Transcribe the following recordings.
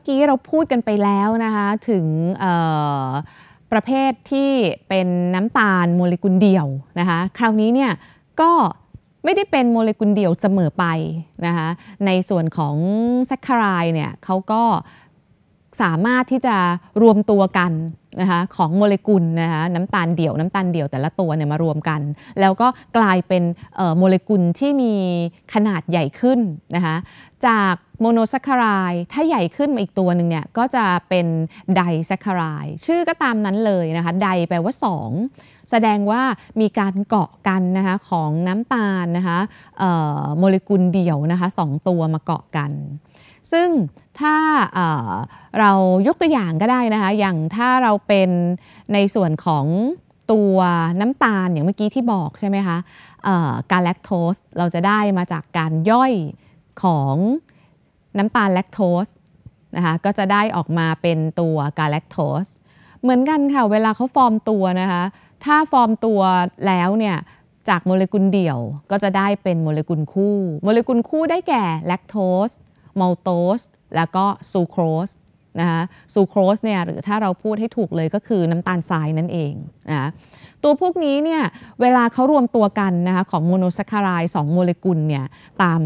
ื่อกี้เราพูดกันไปแล้วนะคะถึงประเภทที่เป็นน้ำตาลโมเลกุลเดี่ยวนะคะคราวนี้เนี่ยก็ไม่ได้เป็นโมเลกุลเดี่ยวเสมอไปนะคะในส่วนของแซคคารายเนี่ยเขาก็สามารถที่จะรวมตัวกันนะคะของโมเลกุลนะคะน้ำตาลเดี่ยว น้ำตาลเดี่ยวแต่ละตัวเนี่ยมารวมกัน แล้วก็กลายเป็นโมเลกุลที่มีขนาดใหญ่ขึ้นนะคะจากโมโนซัคคารายถ้าใหญ่ขึ้นมาอีกตัวหนึ่งเนี่ยก็จะเป็นไดซัคคารายชื่อก็ตามนั้นเลยนะคะไดแปลว่า 2 แสดงว่ามีการเกาะกันนะคะของน้ำตาลนะคะโมเลกุลเดี่ยวนะคะสตัวมาเกาะกัน ซึ่งถ้าเรายกตัวอย่างก็ได้นะคะ อย่างถ้าเราเป็นในส่วนของตัวน้ำตาลอย่างเมื่อกี้ที่บอกใช่ไหมคะการแลคโตสเราจะได้มาจากการย่อยของน้ำตาลแลคโตสนะคะก็จะได้ออกมาเป็นตัวกาแลคโตสเหมือนกันค่ะเวลาเขาฟอร์มตัวนะคะถ้าฟอร์มตัวแล้วเนี่ยจากโมเลกุลเดี่ยวก็จะได้เป็นโมเลกุลคู่ โมเลกุลคู่ได้แก่แลคโตสมัลโตสแล้วก็ซูโครสนะคะซูโครสเนี่ยหรือถ้าเราพูดให้ถูกเลยก็คือน้ำตาลทรายนั่นเองนะตัวพวกนี้เนี่ยเวลาเขารวมตัวกันนะคะของโมโนซัคคารายสองโมเลกุลเนี่ยตาม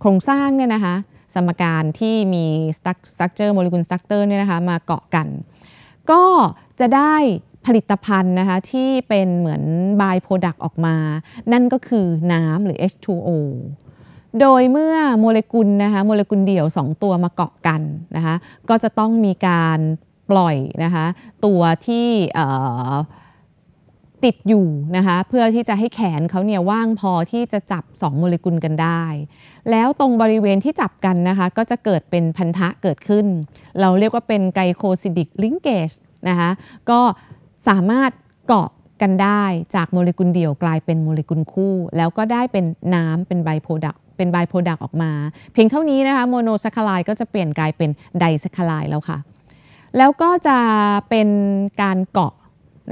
โครงสร้างเนี่ยนะคะสมการที่มีสตั๊กเจอร์โมเลกุลสตั๊กเจอร์เนี่ยนะคะมาเกาะกัน ก็จะได้ผลิตภัณฑ์นะคะที่เป็นเหมือนบายโปรดักต์ออกมา นั่นก็คือน้ำหรือ H2O โดยเมื่อโมเลกุลนะคะโมเลกุลเดี่ยว 2 ตัวมาเกาะกันนะคะก็จะต้องมีการปล่อยนะคะตัวที่ติดอยู่นะคะเพื่อที่จะให้แขนเขาเนี่ยว่างพอที่จะจับ 2 โมเลกุลกันได้ แล้วตรงบริเวณที่จับกันนะคะก็จะเกิดเป็นพันธะเกิดขึ้น เราเรียกว่าเป็นไกโคซิดิกลิงเกจนะคะก็สามารถเกาะกันได้จากโมเลกุลเดี่ยวกลายเป็นโมเลกุลคู่ แล้วก็ได้เป็นน้ำเป็นไบโปรดักเป็นบายโปรดักต์ออกมา เพียงเท่านี้นะคะโมโนซัคคาไลก็จะเปลี่ยนกลายเป็นไดซัคคาไลแล้วค่ะแล้วก็จะเป็นการเกาะ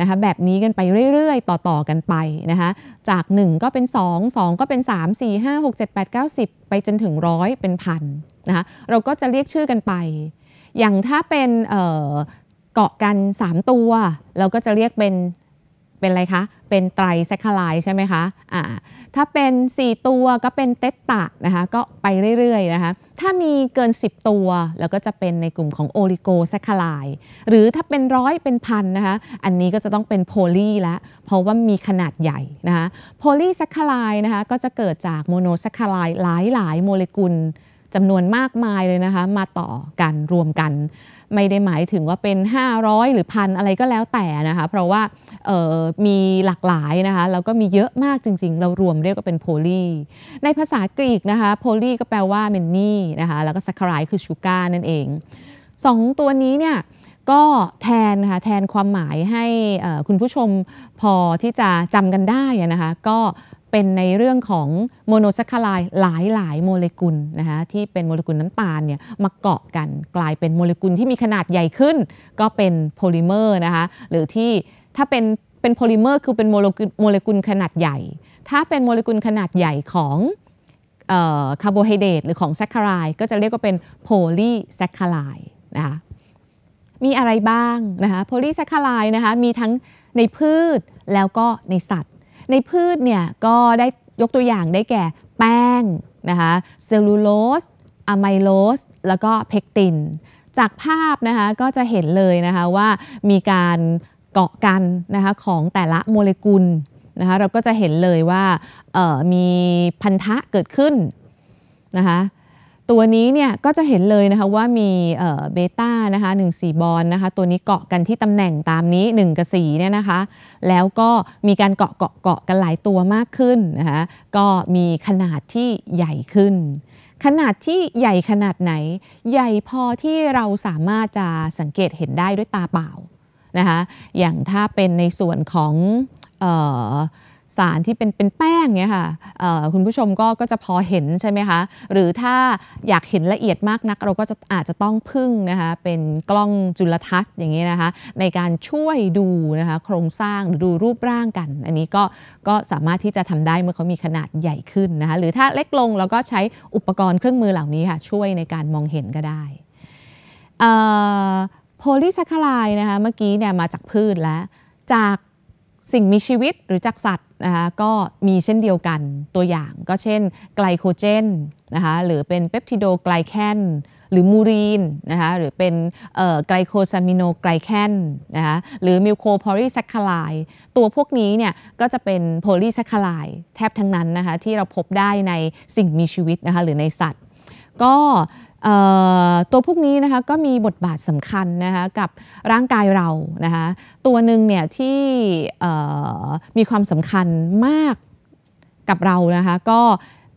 นะคะแบบนี้กันไปเรื่อยๆ ต่อๆ กันไปนะคะจาก 1 ก็เป็น 2 2 ก็เป็น 3 4 5 6 7 8 9 10 ไปจนถึงร้อยเป็นพันนะคะเราก็จะเรียกชื่อกันไป อย่างถ้าเป็นเกาะกัน 3 ตัว เราก็จะเรียกเป็นเป็นอะไรคะ เป็นไตรแซคคาไลใช่ไหมคะอ่าถ้าเป็น 4 ตัวก็เป็นเตตตะนะคะ ก็ไปเรื่อยๆนะคะ ถ้ามีเกิน 10 ตัว แล้วก็จะเป็นในกลุ่มของโอลิโกแซคคาไลหรือถ้าเป็นร้อยเป็นพันนะคะ อันนี้ก็จะต้องเป็นโพลีแล้วเพราะว่ามีขนาดใหญ่นะคะ โพลีแซคคาไลนะคะก็จะเกิดจากโมโนแซคคาไลหลายๆ โมเลกุลจำนวนมากมายเลยนะคะมาต่อกัน รวมกัน ไม่ได้หมายถึงว่าเป็น 500 หรือพันอะไรก็แล้วแต่นะคะเพราะว่ามีหลากหลายนะคะแล้วก็มีเยอะมากจริง ๆ เรารวมเรียกว่าเป็นโพลีในภาษากรีกนะคะโพลีก็แปลว่าเมนนี่นะคะแล้วก็ซัคคารายคือชูการ์นั่นเองสองตัวนี้เนี่ยก็แทนนะคะแทนความหมายให้คุณผู้ชมพอที่จะจำกันได้นะคะก็เป็นในเรื่องของโมโนแซคคาไลหลายหลายโมเลกุลนะคะที่เป็นโมเลกุลน้ำตาลเนี่ยมาเกาะกันกลายเป็นโมเลกุลที่มีขนาดใหญ่ขึ้นก็เป็นโพลิเมอร์นะคะหรือที่ถ้าเป็นเป็นโพลิเมอร์คือเป็นโมเลกุลโมเลกุลขนาดใหญ่ ถ้าเป็นโมเลกุลขนาดใหญ่ของคาร์โบไฮเดรตหรือของแซคคารายก็จะเรียกว่าเป็นโพลีแซคคารายนะคะมีอะไรบ้างนะคะโพลีแซคคารายนะคะมีทั้งในพืชแล้วก็ในสัตวในพืชเนี่ยก็ได้ยกตัวอย่างได้แก่แป้งนะคะเซลลูโลสอะไมโลสแล้วก็เพกติน จากภาพนะคะก็จะเห็นเลยนะคะว่ามีการเกาะกันนะคะของแต่ละโมเลกุลนะคะเราก็จะเห็นเลยว่ามีพันธะเกิดขึ้นนะคะตัวนี้เนี่ยก็จะเห็นเลยนะคะว่ามีเบต้านะคะ1 4 บอลนะคะตัวนี้เกาะกันที่ตำแหน่งตามนี้ 1กับ4เนี่ยนะคะแล้วก็มีการเกาะเกาะเกาะกันหลายตัวมากขึ้นนะคะก็มีขนาดที่ใหญ่ขึ้น ขนาดที่ใหญ่ขนาดไหนใหญ่พอที่เราสามารถจะสังเกตเห็นได้ด้วยตาเปล่านะคะอย่างถ้าเป็นในส่วนของสารที่เป็นเป็นแป้งเนี่ยค่ะคุณผู้ชมก็ก็จะพอเห็นใช่ไหมคะ หรือถ้าอยากเห็นละเอียดมากนัก เราก็จะอาจจะต้องพึ่งนะคะเป็นกล้องจุลทรรศน์อย่างนี้นะคะในการช่วยดูนะคะโครงสร้างหรือดูรูปร่างกัน อันนี้ก็ก็สามารถที่จะทำได้เมื่อเขามีขนาดใหญ่ขึ้นนะคะหรือถ้าเล็กลงเราก็ใช้อุปกรณ์เครื่องมือเหล่านี้ค่ะช่วยในการมองเห็นก็ได้โพลีซัคคลายนะคะเมื่อกี้เนี่ยมาจากพืชแล้วจากสิ่งมีชีวิตหรือจากสัตว์นะคะก็มีเช่นเดียวกันตัวอย่างก็เช่นไกลโคเจนนะคะหรือเป็นเปปติโดไกลแคนหรือมูรีนนะคะหรือเป็นไกลโคซามิโนไกลแคนนะคะหรือมิลโคพอลีแซคคาไลตัวพวกนี้เนี่ยก็จะเป็นโพลีแซคคาไลแทบทั้งนั้นนะคะที่เราพบได้ในสิ่งมีชีวิตนะคะหรือในสัตว์ก็ตัวพวกนี้นะคะก็มีบทบาทสำคัญนะคะกับร่างกายเรานะคะตัวหนึ่งเนี่ยที่มีความสำคัญมากกับเรานะคะก็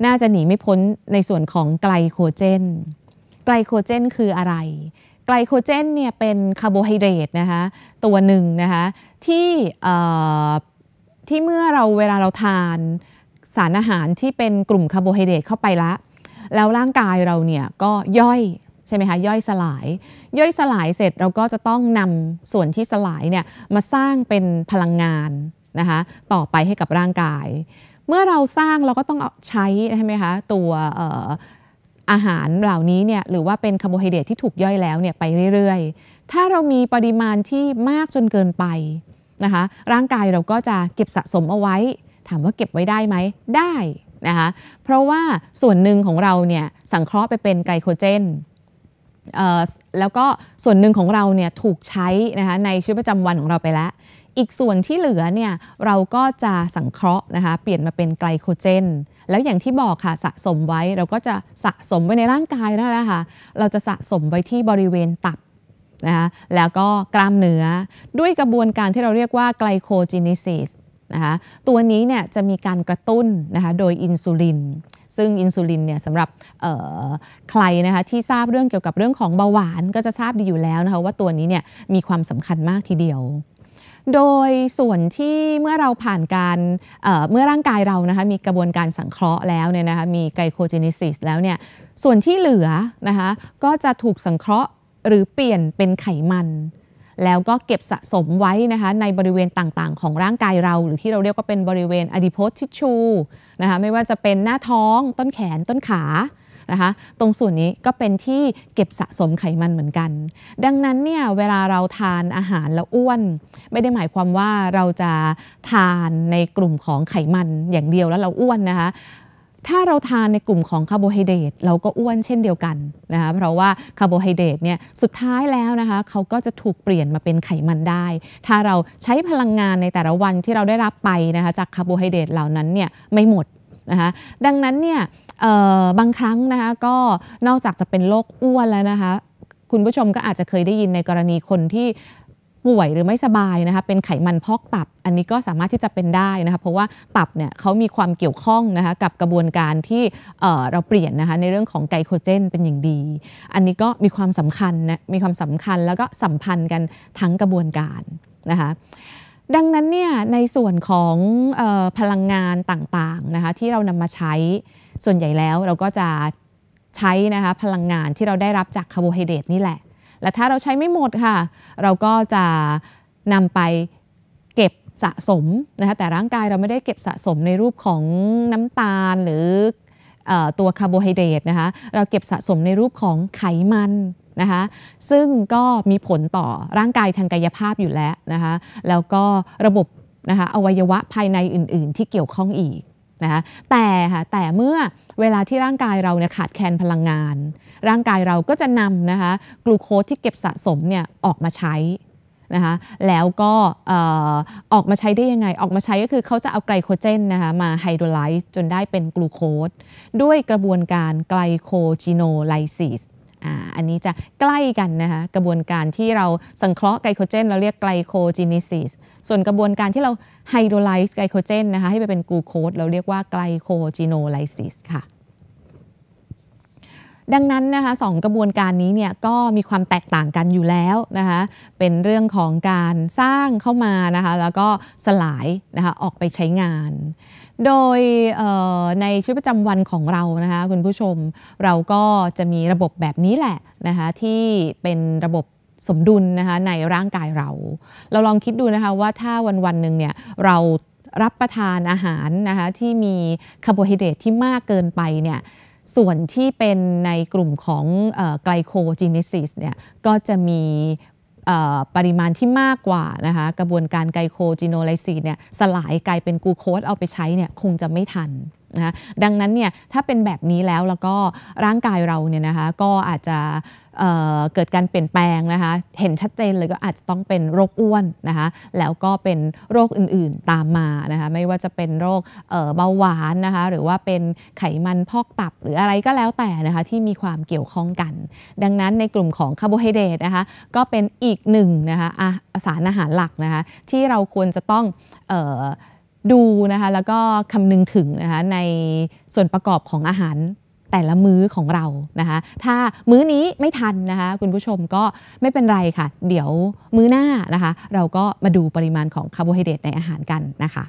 น่าจะหนีไม่พ้นในส่วนของไกลโคเจน ไกลโคเจนคืออะไร ไกลโคเจนเนี่ยเป็นคาร์โบไฮเดรตนะคะตัวหนึ่งนะคะที่ที่เมื่อเราเวลาเราทานสารอาหารที่เป็นกลุ่มคาร์โบไฮเดรตเข้าไปละแล้วร่างกายเราเนี่ยก็ย่อยใช่ไหมคะย่อยสลาย ย่อยสลายเสร็จเราก็จะต้องนำส่วนที่สลายเนี่ยมาสร้างเป็นพลังงานนะคะต่อไปให้กับร่างกาย เมื่อเราสร้างเราก็ต้องใช้ใช่ไหมคะตัวอาหารเหล่านี้เนี่ยหรือว่าเป็นคาร์โบไฮเดรตที่ถูกย่อยแล้วเนี่ยไปเรื่อยๆ ถ้าเรามีปริมาณที่มากจนเกินไปนะคะร่างกายเราก็จะเก็บสะสมเอาไว้ ถามว่าเก็บไว้ได้ไหมได้นะคะ เพราะว่าส่วนหนึ่งของเราเนี่ยสังเคราะห์ไปเป็นไกลโคเจนแล้วก็ส่วนหนึ่งของเราเนี่ยถูกใช้นะคะในชีวิตประจำวันของเราไปแล้ว อีกส่วนที่เหลือเนี่ยเราก็จะสังเคราะห์นะคะเปลี่ยนมาเป็นไกลโคเจนแล้วอย่างที่บอกค่ะสะสมไว้ เราก็จะสะสมไว้ในร่างกายนั่นแหละค่ะเราจะสะสมไว้ที่บริเวณตับนะคะแล้วก็กล้ามเนื้อด้วยกระบวนการที่เราเรียกว่าไกลโคจินิซิสนะคะตัวนี้เนี่ยจะมีการกระตุ้นนะคะโดยอินซูลิน ซึ่งอินซูลินเนี่ยสำหรับใครนะคะที่ทราบเรื่องเกี่ยวกับเรื่องของเบาหวานก็จะทราบดีอยู่แล้วนะคะว่าตัวนี้เนี่ยมีความสำคัญมากทีเดียว โดยส่วนที่เมื่อเราผ่านการเเมื่อร่างกายเรานะคะมีกระบวนการสังเคราะห์แล้วเนี่ยนะคะมีไกลโคเจนิซิสแล้วเนี่ยส่วนที่เหลือนะคะก็จะถูกสังเคราะห์หรือเปลี่ยนเป็นไขมันแล้วก็เก็บสะสมไว้นะคะในบริเวณต่างๆ ของร่างกายเราหรือที่เราเรียกว่าเป็นบริเวณอดิโพสทิชชูนะคะไม่ว่าจะเป็นหน้าท้องต้นแขนต้นขานะคะตรงส่วนนี้ก็เป็นที่เก็บสะสมไขมันเหมือนกัน ดังนั้นเนี่ยเวลาเราทานอาหารแล้วอ้วน ไม่ได้หมายความว่าเราจะทานในกลุ่มของไขมันอย่างเดียวแล้วเราอ้วนนะคะถ้าเราทานในกลุ่มของคาร์โบไฮเดรตเราก็อ้วนเช่นเดียวกันนะคะเพราะว่าคาร์โบไฮเดรตเนี่ยสุดท้ายแล้วนะคะเขาก็จะถูกเปลี่ยนมาเป็นไขมันได้ ถ้าเราใช้พลังงานในแต่ละวันที่เราได้รับไปนะคะจากคาร์โบไฮเดรตเหล่านั้นเนี่ยไม่หมดนะคะดังนั้นเนี่ยบางครั้งนะคะก็นอกจากจะเป็นโรคอ้วนแล้วนะคะคุณผู้ชมก็อาจจะเคยได้ยินในกรณีคนที่ป่วยหรือไม่สบายนะคะเป็นไขมันพอกตับ อันนี้ก็สามารถที่จะเป็นได้นะคะเพราะว่าตับเนี่ยเขามีความเกี่ยวข้องนะคะกับกระบวนการที่เราเปลี่ยนนะคะในเรื่องของไกลโคเจนเป็นอย่างดี อันนี้ก็มีความสำคัญนะมีความสำคัญแล้วก็สัมพันธ์กันทั้งกระบวนการนะคะดังนั้นเนี่ยในส่วนของออพลังงานต่างๆนะคะที่เรานำมาใช้ส่วนใหญ่แล้วเราก็จะใช้นะคะพลังงานที่เราได้รับจากคาร์โบไฮเดรตนี่แหละและถ้าเราใช้ไม่หมดค่ะเราก็จะนำไปเก็บสะสมนะคะแต่ร่างกายเราไม่ได้เก็บสะสมในรูปของน้ำตาลหรือตัวคาร์โบไฮเดรตนะคะเราเก็บสะสมในรูปของไขมันนะคะซึ่งก็มีผลต่อร่างกายทางกายภาพอยู่แล้วนะคะแล้วก็ระบบนะคะอวัยวะภายในอื่นๆ ที่เกี่ยวข้องอีกนะคะแต่ค่ะแต่เมื่อเวลาที่ร่างกายเราเนี่ยขาดแคลนพลังงาน ร่างกายเราก็จะนำนะคะกลูโคสที่เก็บสะสมเนี่ยออกมาใช้นะคะแล้วก็ออกมาใช้ได้ยังไง ออกมาใช้ก็คือเขาจะเอาไกลโคเจนนะคะมาไฮโดรไลซ์จนได้เป็นกลูโคสด้วยกระบวนการไกลโคจีโนไลซิสอันนี้จะใกล้กันนะคะกระบวนการที่เราสังเคราะห์ไกลโคเจนเราเรียกไกลโคจีนิซิสส่วนกระบวนการที่เราไฮโดรไลซ์ไกลโคเจนนะคะให้ไปเป็นกลูโคสเราเรียกว่าไกลโคจีโนไลซิสค่ะดังนั้นนะคะสกระบวนการนี้เนี่ยก็มีความแตกต่างกันอยู่แล้วนะคะเป็นเรื่องของการสร้างเข้ามานะคะแล้วก็สลายนะคะออกไปใช้งาน โดยในชีวิตประจำวันของเรานะคะคุณผู้ชมเราก็จะมีระบบแบบนี้แหละนะคะที่เป็นระบบสมดุลนะคะในร่างกายเราเราลองคิดดูนะคะว่าถ้าวันวันหนึ่งเนี่ยเรารับประทานอาหารนะคะที่มีคาร์โบไฮเดรตที่มากเกินไปเนี่ยส่วนที่เป็นในกลุ่มของไกลโคจจเนซิสเนี่ยก็จะมีปริมาณที่มากกว่านะคะกระบวนการไกลโคจีโนไลซีเนี่ยสลายกลายเป็นกูโคสเอาไปใช้เนี่ยคงจะไม่ทันนะคะดังนั้นเนี่ยถ้าเป็นแบบนี้แล้วแล้วก็ร่างกายเราเนี่ยนะคะก็อาจจะเเกิดการเปลี่ยนแปลงนะคะเห็นชัดเจนเลยก็อาจจะต้องเป็นโรคอ้วนนะคะแล้วก็เป็นโรคอื่นๆตามมานะคะไม่ว่าจะเป็นโรคเบาหวานนะคะหรือว่าเป็นไขมันพอกตับหรืออะไรก็แล้วแต่นะคะที่มีความเกี่ยวข้องกัน ดังนั้นในกลุ่มของคาร์โบไฮเดรตนะคะก็เป็นอีกหนึ่งนะคะสารอาหารหลักนะคะที่เราควรจะต้องออดูนะคะแล้วก็คำนึงถึงนะคะในส่วนประกอบของอาหารแต่ละมื้อของเรานะคะถ้ามื้อนี้ไม่ทันนะคะคุณผู้ชมก็ไม่เป็นไรค่ะเดี๋ยวมื้อหน้านะคะเราก็มาดูปริมาณของคาร์โบไฮเดรตในอาหารกันนะคะ